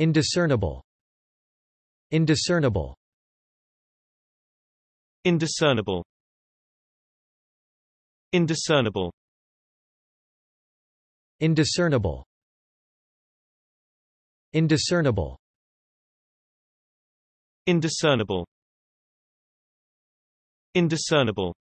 Indiscernible. Indiscernible. Indiscernible. Indiscernible. Indiscernible. Indiscernible. Indiscernible. Indiscernible.